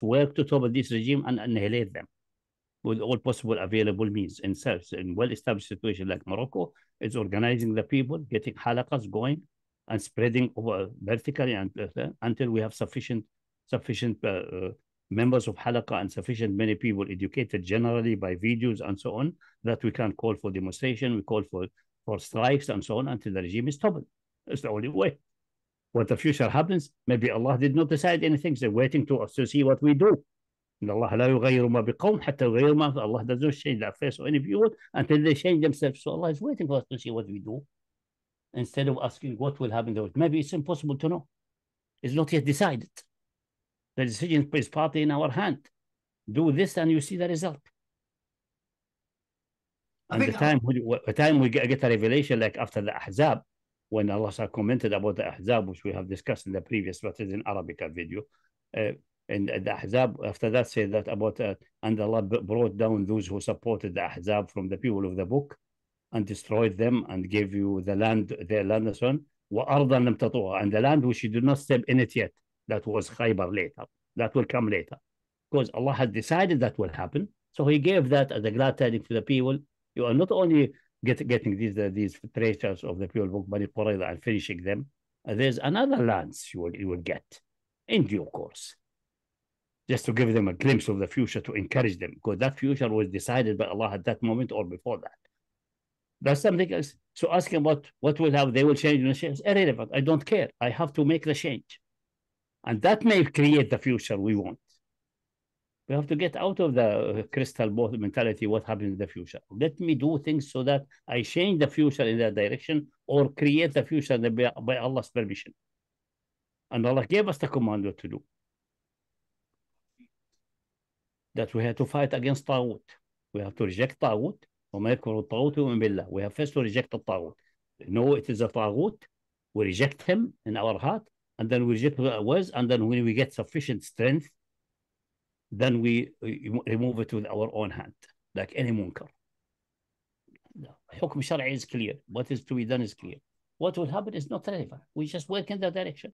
Work to topple this regime and annihilate them with all possible available means and such In well-established situation like Morocco, it's organizing the people, getting halakas going, and spreading over vertically and, uh, until we have sufficient sufficient uh, uh, members of halaka and sufficient many people educated generally by videos and so on that we can call for demonstration, we call for for strikes and so on until the regime is toppled. It's the only way what the future happens, maybe Allah did not decide anything. They're waiting to us to see what we do. لا يغير ما حتى ما Allah does not change that face or any people until they change themselves. So Allah is waiting for us to see what we do instead of asking what will happen to us. Maybe it's impossible to know. It's not yet decided. The decision is partly in our hand. Do this and you see the result. and the time, we, the time we get, get a revelation, like after the Ahzab, when Allah commented about the Ahzab, which we have discussed in the previous, but is in Arabica video. Uh, and the Ahzab, after that, said that about, uh, and Allah brought down those who supported the Ahzab from the people of the book and destroyed them and gave you the land, their land, and so on. And the land which you did not step in it yet, that was Khaybar later. That will come later. Because Allah has decided that will happen. So He gave that as a glad tidings to the people. You are not only get, getting these uh, these treasures of the people book, Bani Qurayza, and finishing them, uh, there's another lance you will, you will get in due course. Just to give them a glimpse of the future to encourage them, because that future was decided by Allah at that moment or before that. That's something else. So asking about what will have they will change in the is irrelevant. I don't care. I have to make the change. And that may create the future we want. We have to get out of the uh, crystal ball mentality, what happens in the future. Let me do things so that I change the future in that direction or create the future by Allah's permission. And Allah gave us the command what to do. That we have to fight against Tawut. We have to reject Tawut. We have first to reject the Tawut. Know it is a Tawut. We reject him in our heart. And then we reject the words. And then when we get sufficient strength then we remove it with our own hand, like any munkar. Hukm shar'i is clear. What is to be done is clear. What will happen is not relevant. We just work in that direction.